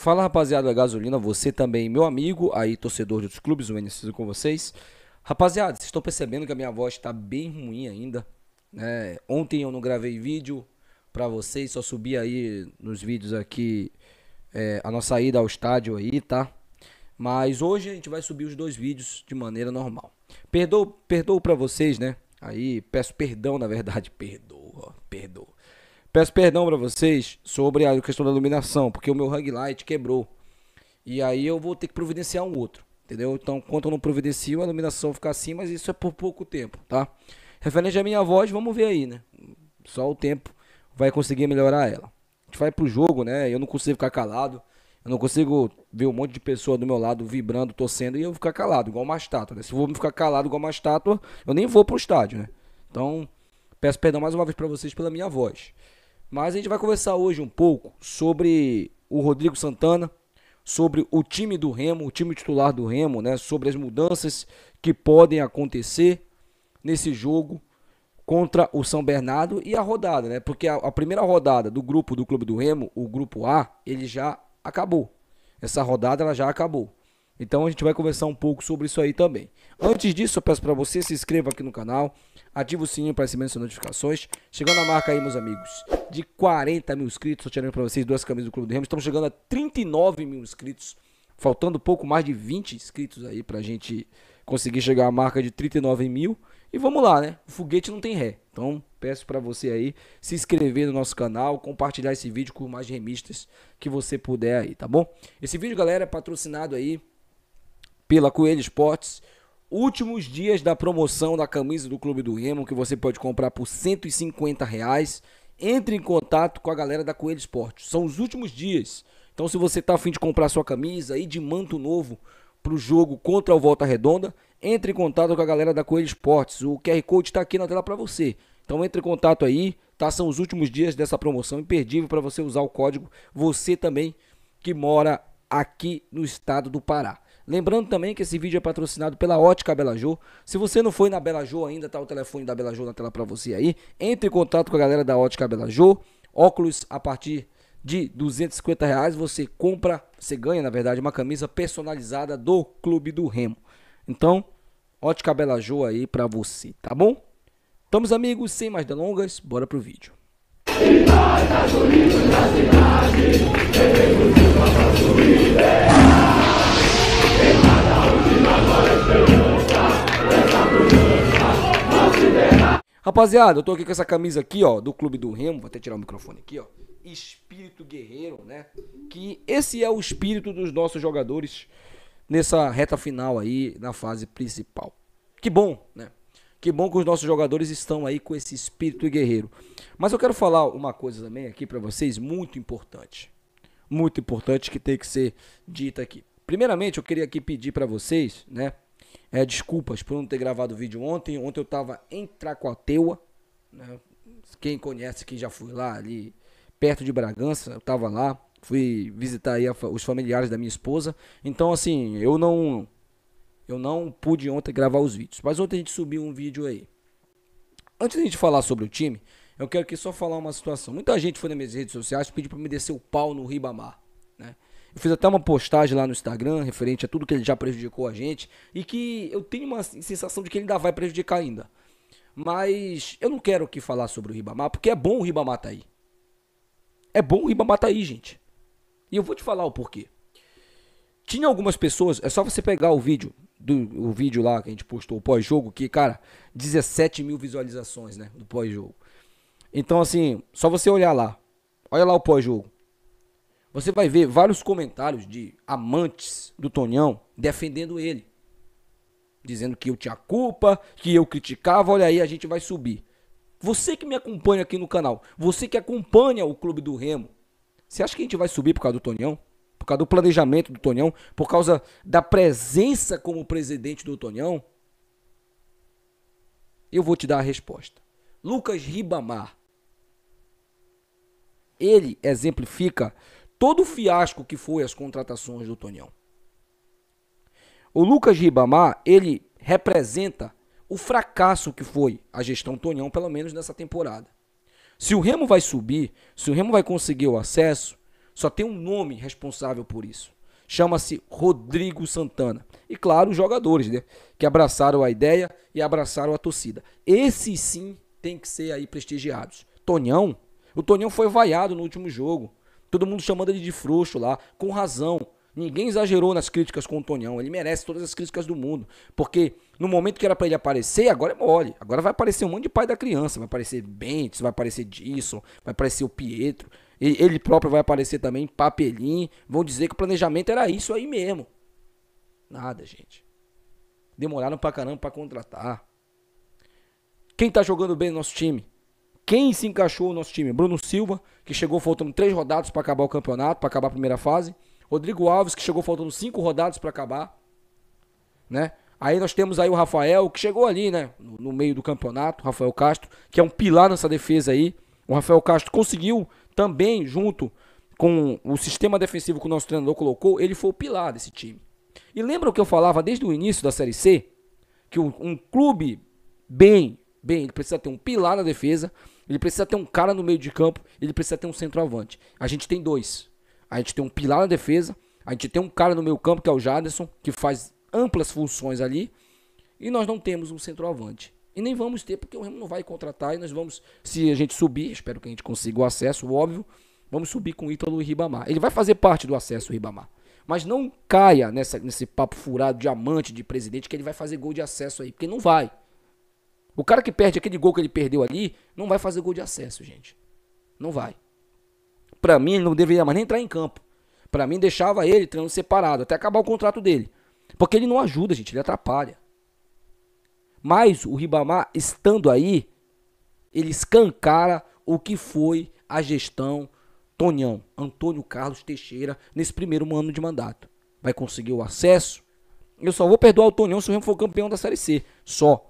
Fala rapaziada da Gasolina, você também, meu amigo, aí torcedor de outros clubes, o NC com vocês. Rapaziada, vocês estão percebendo que a minha voz está bem ruim ainda, né? Ontem eu não gravei vídeo para vocês, só subi aí nos vídeos aqui é, a nossa ida ao estádio aí, tá? Mas hoje a gente vai subir os dois vídeos de maneira normal. Perdoo, perdoo para vocês, né? Aí peço perdão, na verdade, perdoa, perdoa. Peço perdão para vocês sobre a questão da iluminação, porque o meu hang light quebrou. E aí eu vou ter que providenciar um outro, entendeu? Então, enquanto eu não providencio, a iluminação fica assim, mas isso é por pouco tempo, tá? Referente à minha voz, vamos ver aí, né? Só o tempo vai conseguir melhorar ela. A gente vai pro jogo, né? Eu não consigo ficar calado. Eu não consigo ver um monte de pessoa do meu lado vibrando, torcendo e eu ficar calado, igual uma estátua, né? Se eu vou ficar calado igual uma estátua, eu nem vou pro estádio, né? Então, peço perdão mais uma vez para vocês pela minha voz. Mas a gente vai conversar hoje um pouco sobre o Rodrigo Santana, sobre o time do Remo, o time titular do Remo, né, sobre as mudanças que podem acontecer nesse jogo contra o São Bernardo e a rodada, né? Porque a, a primeira rodada do grupo do Clube do Remo, o grupo A, ele já acabou. Essa rodada ela já acabou. Então a gente vai conversar um pouco sobre isso aí também. Antes disso, eu peço para você se inscreva aqui no canal, ativa o sininho para receber as notificações. Chegando a marca aí, meus amigos, de 40 mil inscritos, estou tirando para vocês duas camisas do Clube do Remo. Estamos chegando a 39 mil inscritos, faltando pouco mais de 20 inscritos aí para a gente conseguir chegar à marca de 39 mil. E vamos lá, né? O foguete não tem ré. Então peço para você aí se inscrever no nosso canal, compartilhar esse vídeo com mais remistas que você puder aí, tá bom? Esse vídeo, galera, é patrocinado aí pela Coelho Esportes. Últimos dias da promoção da camisa do Clube do Remo, que você pode comprar por 150 reais. Entre em contato com a galera da Coelho Esportes. São os últimos dias. Então, se você está afim de comprar sua camisa e de manto novo para o jogo contra o Volta Redonda, entre em contato com a galera da Coelho Esportes. O QR Code está aqui na tela para você. Então, entre em contato aí, tá? São os últimos dias dessa promoção imperdível para você usar o código. Você também que mora aqui no estado do Pará. Lembrando também que esse vídeo é patrocinado pela Ótica Bela Jô. Se você não foi na Bela Jô ainda, tá o telefone da Bela Jô na tela para você aí. Entre em contato com a galera da Ótica Bela Jô. Óculos a partir de 250 reais você compra, você ganha na verdade uma camisa personalizada do Clube do Remo. Então, Ótica Bela Jô aí para você, tá bom? Estamos amigos, sem mais delongas, bora pro vídeo. Cidade, rapaziada, eu tô aqui com essa camisa aqui, ó, do Clube do Remo. Vou até tirar o microfone aqui, ó. Espírito guerreiro, né? Que esse é o espírito dos nossos jogadores nessa reta final aí, na fase principal. Que bom, né? Que bom que os nossos jogadores estão aí com esse espírito guerreiro. Mas eu quero falar uma coisa também aqui para vocês muito importante. Muito importante que tem que ser dita aqui. Primeiramente, eu queria aqui pedir para vocês, né? É, desculpas por não ter gravado o vídeo ontem. Ontem eu estava em Tracoateua, Né? Quem conhece, quem já foi lá, ali perto de Bragança, eu estava lá. Fui visitar aí a, os familiares da minha esposa. Então, assim, eu não eu não pude ontem gravar os vídeos. Mas ontem a gente subiu um vídeo aí. Antes da gente falar sobre o time, eu quero aqui só falar uma situação. Muita gente foi nas minhas redes sociais pedir para me descer o pau no Ribamar. Né? Eu fiz até uma postagem lá no Instagram referente a tudo que ele já prejudicou a gente e que eu tenho uma sensação de que ele ainda vai prejudicar ainda. Mas eu não quero aqui falar sobre o Ribamar, porque é bom o Ribamar tá aí. É bom o Ribamar tá aí, gente. E eu vou te falar o porquê. Tinha algumas pessoas, é só você pegar o vídeo, do, o vídeo lá que a gente postou, o pós-jogo, que, cara, 17 mil visualizações, né, do pós-jogo. Então, assim, só você olhar lá. Olha lá o pós-jogo. Você vai ver vários comentários de amantes do Tonhão defendendo ele. Dizendo que eu tinha culpa, que eu criticava, olha aí, a gente vai subir. Você que me acompanha aqui no canal, você que acompanha o Clube do Remo, você acha que a gente vai subir por causa do Tonhão? Por causa do planejamento do Tonhão? Por causa da presença como presidente do Tonhão? Eu vou te dar a resposta. Lucas Ribamar. Ele exemplifica todo o fiasco que foi as contratações do Tonhão. O Lucas Ribamar, ele representa o fracasso que foi a gestão Tonhão, pelo menos nessa temporada. Se o Remo vai subir, se o Remo vai conseguir o acesso, só tem um nome responsável por isso. Chama-se Rodrigo Santana. E claro, os jogadores, né? Que abraçaram a ideia e abraçaram a torcida. Esses sim tem que ser aí prestigiados. Tonhão, o Tonhão foi vaiado no último jogo. Todo mundo chamando ele de frouxo lá, com razão. Ninguém exagerou nas críticas com o Tonhão. Ele merece todas as críticas do mundo. Porque no momento que era para ele aparecer, agora é mole. Agora vai aparecer um monte de pai da criança. Vai aparecer Bentes, vai aparecer Disson, vai aparecer o Pietro. Ele próprio vai aparecer também, papelinho. Vão dizer que o planejamento era isso aí mesmo. Nada, gente. Demoraram pra caramba pra contratar. Quem tá jogando bem no nosso time? Quem se encaixou no nosso time? Bruno Silva, que chegou faltando três rodadas para acabar o campeonato, para acabar a primeira fase. Rodrigo Alves, que chegou faltando cinco rodadas para acabar. Né? Aí nós temos aí o Rafael, que chegou ali, né? No, no meio do campeonato, Rafael Castro, que é um pilar nessa defesa aí. O Rafael Castro conseguiu também, junto com o sistema defensivo que o nosso treinador colocou, ele foi o pilar desse time. E lembra o que eu falava desde o início da Série C? Que um, um clube bem, bem, ele precisa ter um pilar na defesa, ele precisa ter um cara no meio de campo, ele precisa ter um centroavante. A gente tem dois. A gente tem um pilar na defesa, a gente tem um cara no meio campo que é o Jaderson, que faz amplas funções ali, e nós não temos um centroavante. E nem vamos ter, porque o Remo não vai contratar e nós vamos, se a gente subir, espero que a gente consiga o acesso, óbvio, vamos subir com o Ítalo e Ribamar. Ele vai fazer parte do acesso, o Ribamar. Mas não caia nessa, nesse papo furado diamante de presidente que ele vai fazer gol de acesso aí, porque não vai. O cara que perde aquele gol que ele perdeu ali, não vai fazer gol de acesso, gente. Não vai. Para mim, ele não deveria mais nem entrar em campo. Para mim, deixava ele treinando separado até acabar o contrato dele. Porque ele não ajuda, gente, ele atrapalha. Mas o Ribamar, estando aí, ele escancara o que foi a gestão Tonhão, Antônio Carlos Teixeira, nesse primeiro ano de mandato. Vai conseguir o acesso? Eu só vou perdoar o Tonhão se o Remo for campeão da Série C. Só.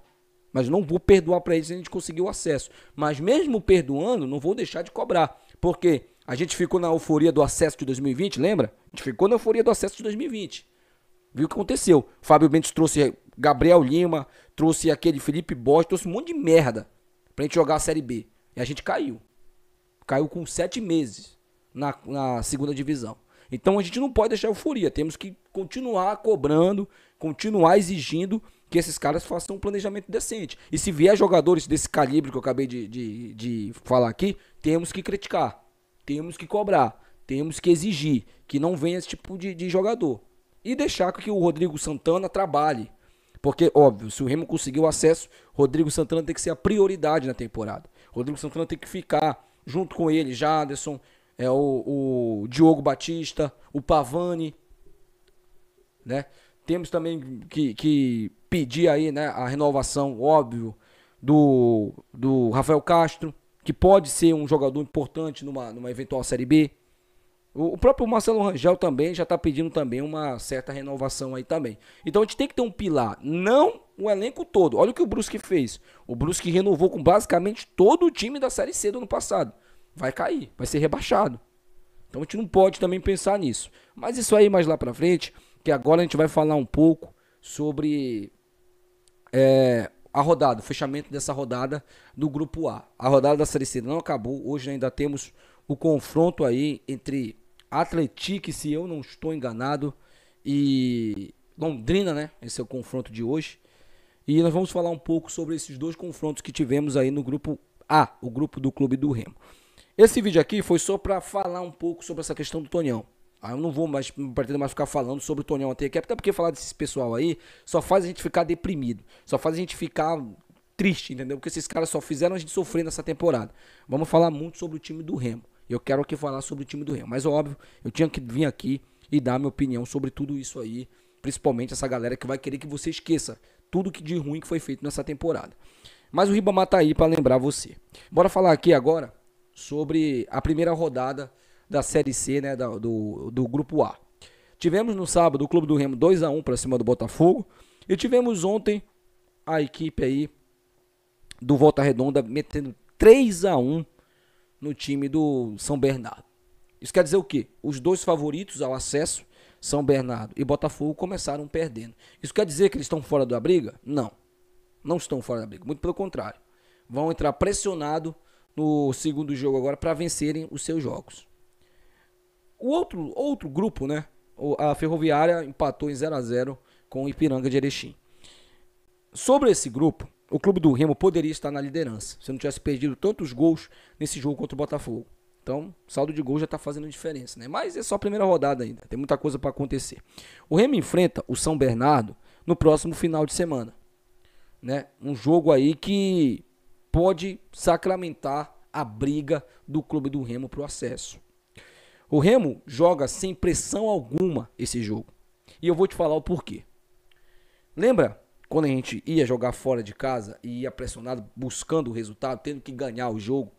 Mas não vou perdoar para eles se a gente conseguir o acesso. Mas mesmo perdoando, não vou deixar de cobrar. Porque a gente ficou na euforia do acesso de 2020, lembra? A gente ficou na euforia do acesso de 2020. Viu o que aconteceu? Fábio Bentes trouxe Gabriel Lima, trouxe aquele Felipe Bosch, trouxe um monte de merda pra gente jogar a Série B. E a gente caiu. Caiu com sete meses na, na segunda divisão. Então a gente não pode deixar euforia, temos que continuar cobrando, continuar exigindo que esses caras façam um planejamento decente. E se vier jogadores desse calibre que eu acabei de, de, de falar aqui, temos que criticar, temos que cobrar, temos que exigir que não venha esse tipo de, de jogador. E deixar que o Rodrigo Santana trabalhe. Porque, óbvio, se o Remo conseguir o acesso, Rodrigo Santana tem que ser a prioridade na temporada. Rodrigo Santana tem que ficar junto com ele, Jaderson, é, o, o Diogo Batista, o Pavani, né? Temos também que, que pedir aí né, a renovação, óbvio, do, do Rafael Castro, que pode ser um jogador importante numa, numa eventual Série B. O, o próprio Marcelo Rangel também já está pedindo também uma certa renovação aí também. Então a gente tem que ter um pilar, não o elenco todo. Olha o que o Brusque fez. O Brusque renovou com basicamente todo o time da Série C do ano passado. Vai cair, vai ser rebaixado. Então a gente não pode também pensar nisso. Mas isso aí mais lá para frente, que agora a gente vai falar um pouco sobre é, a rodada, o fechamento dessa rodada do Grupo A. A rodada da Série C não acabou, hoje ainda temos o confronto aí entre Atlético, se eu não estou enganado, e Londrina, né? Esse é o confronto de hoje. E nós vamos falar um pouco sobre esses dois confrontos que tivemos aí no grupo A, o grupo do Clube do Remo. Esse vídeo aqui foi só para falar um pouco sobre essa questão do Tonhão. Aí ah, eu não vou mais, partindo mais ficar falando sobre o Tonhão até aqui, até porque falar desse pessoal aí só faz a gente ficar deprimido, só faz a gente ficar triste, entendeu? Porque esses caras só fizeram a gente sofrer nessa temporada. Vamos falar muito sobre o time do Remo. Eu quero aqui falar sobre o time do Remo, mas óbvio, eu tinha que vir aqui e dar minha opinião sobre tudo isso aí, principalmente essa galera que vai querer que você esqueça tudo que de ruim que foi feito nessa temporada. Mas o Ribamar tá aí para lembrar você. Bora falar aqui agora sobre a primeira rodada da Série C, né, da, do, do Grupo A. Tivemos no sábado o Clube do Remo 2 a 1 para cima do Botafogo e tivemos ontem a equipe aí do Volta Redonda metendo 3 a 1 no time do São Bernardo. Isso quer dizer o quê? Os dois favoritos ao acesso, São Bernardo e Botafogo, começaram perdendo. Isso quer dizer que eles estão fora da briga? Não. Não estão fora da briga, muito pelo contrário. Vão entrar pressionado no segundo jogo agora para vencerem os seus jogos. O outro, outro grupo, né? A Ferroviária empatou em 0 a 0 com o Ipiranga de Erechim. Sobre esse grupo, o clube do Remo poderia estar na liderança se não tivesse perdido tantos gols nesse jogo contra o Botafogo. Então, saldo de gol já está fazendo diferença, né? Mas é só a primeira rodada ainda, tem muita coisa para acontecer. O Remo enfrenta o São Bernardo no próximo final de semana, né? Um jogo aí que pode sacramentar a briga do clube do Remo para o acesso. O Remo joga sem pressão alguma esse jogo. E eu vou te falar o porquê. Lembra quando a gente ia jogar fora de casa e ia pressionado, buscando o resultado, tendo que ganhar o jogo?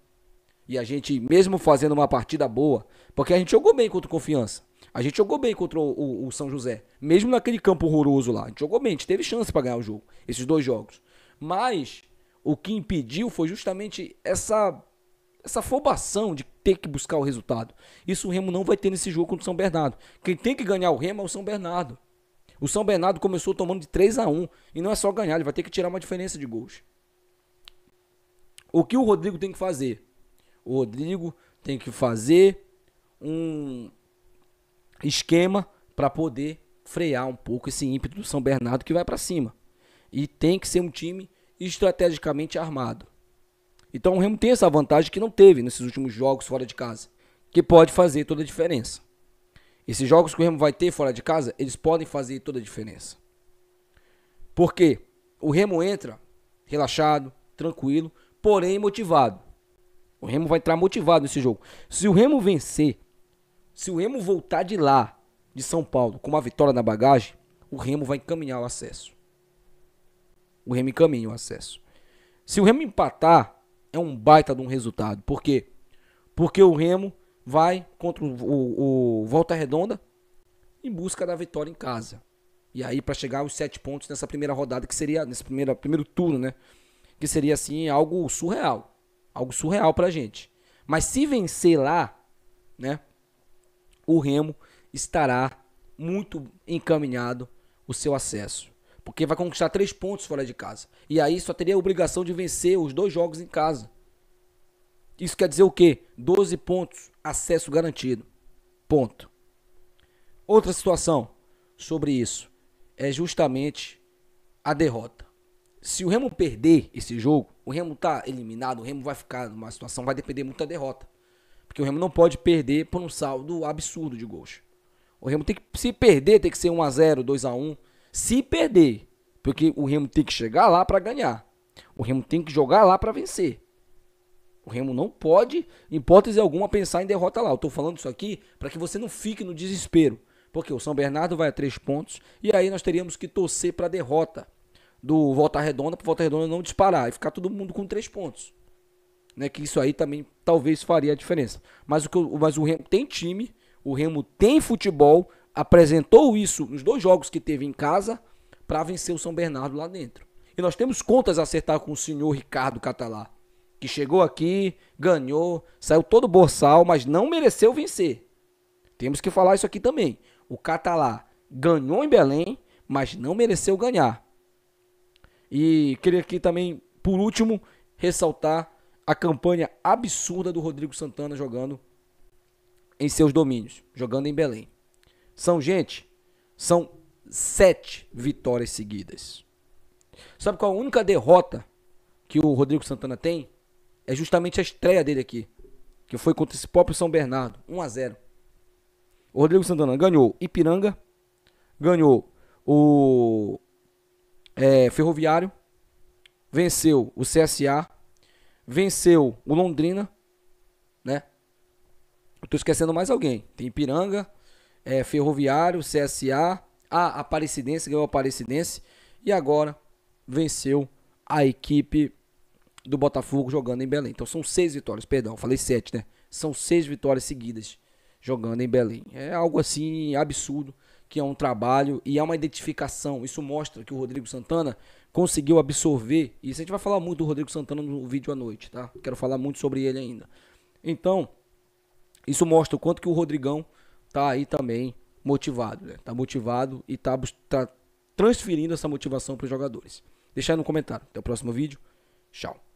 E a gente, mesmo fazendo uma partida boa, porque a gente jogou bem contra o Confiança. A gente jogou bem contra o, o, o São José. Mesmo naquele campo horroroso lá. A gente jogou bem, a gente teve chance para ganhar o jogo. Esses dois jogos. Mas o que impediu foi justamente essa, essa formação de ter que buscar o resultado. Isso o Remo não vai ter nesse jogo contra o São Bernardo. Quem tem que ganhar o Remo é o São Bernardo. O São Bernardo começou tomando de 3 a 1 e não é só ganhar, ele vai ter que tirar uma diferença de gols. O que o Rodrigo tem que fazer? O Rodrigo tem que fazer um esquema para poder frear um pouco esse ímpeto do São Bernardo que vai para cima. E tem que ser um time estrategicamente armado. Então o Remo tem essa vantagem que não teve nesses últimos jogos fora de casa, que pode fazer toda a diferença. Esses jogos que o Remo vai ter fora de casa, eles podem fazer toda a diferença. Porque o Remo entra relaxado, tranquilo, porém motivado. O Remo vai entrar motivado nesse jogo. Se o Remo vencer, se o Remo voltar de lá, de São Paulo, com uma vitória na bagagem, o Remo vai encaminhar o acesso. O Remo encaminha o acesso. Se o Remo empatar, é um baita de um resultado. Por quê? Porque o Remo vai contra o, o Volta Redonda em busca da vitória em casa. E aí para chegar aos sete pontos nessa primeira rodada, que seria nesse primeiro, primeiro turno, né? Que seria assim algo surreal, algo surreal pra gente. Mas se vencer lá, né? O Remo estará muito encaminhado o seu acesso. Porque vai conquistar três pontos fora de casa. E aí só teria a obrigação de vencer os dois jogos em casa. Isso quer dizer o quê? 12 pontos, acesso garantido. Ponto. Outra situação sobre isso é justamente a derrota. Se o Remo perder esse jogo, o Remo tá eliminado, o Remo vai ficar numa situação, vai depender muito da derrota. Porque o Remo não pode perder por um saldo absurdo de gols. O Remo tem que se perder, tem que ser 1 a 0, 2 a 1, se perder, porque o Remo tem que chegar lá para ganhar. O Remo tem que jogar lá para vencer. O Remo não pode, em hipótese alguma, pensar em derrota lá. Eu estou falando isso aqui para que você não fique no desespero. Porque o São Bernardo vai a três pontos e aí nós teríamos que torcer para derrota do Volta Redonda, para Volta Redonda não disparar e ficar todo mundo com três pontos. Né, que isso aí também talvez faria a diferença. Mas o, que, mas o Remo tem time, o Remo tem futebol apresentou isso nos dois jogos que teve em casa para vencer o São Bernardo lá dentro. E nós temos contas a acertar com o senhor Ricardo Catalá, que chegou aqui, ganhou, saiu todo borsal, mas não mereceu vencer. Temos que falar isso aqui também. O Catalá ganhou em Belém, mas não mereceu ganhar. E queria aqui também, por último, ressaltar a campanha absurda do Rodrigo Santana jogando em seus domínios, jogando em Belém. São, gente, são sete vitórias seguidas. Sabe qual a única derrota que o Rodrigo Santana tem? É justamente a estreia dele aqui, que foi contra esse próprio São Bernardo, 1 a 0. O Rodrigo Santana ganhou Ipiranga, ganhou o é, Ferroviário, venceu o CSA, venceu o Londrina, né? Eu tô esquecendo mais alguém. Tem Ipiranga, é, Ferroviário, CSA, ah, a Aparecidense, ganhou a Aparecidense e agora venceu a equipe do Botafogo jogando em Belém. Então são seis vitórias, perdão, falei sete, né? São seis vitórias seguidas jogando em Belém. É algo assim absurdo, que é um trabalho e é uma identificação. Isso mostra que o Rodrigo Santana conseguiu absorver. E isso a gente vai falar muito do Rodrigo Santana no vídeo à noite, tá? Quero falar muito sobre ele ainda. Então, isso mostra o quanto que o Rodrigão tá aí também motivado, né? Tá motivado e tá, tá transferindo essa motivação para os jogadores. Deixa aí no comentário. Até o próximo vídeo. Tchau.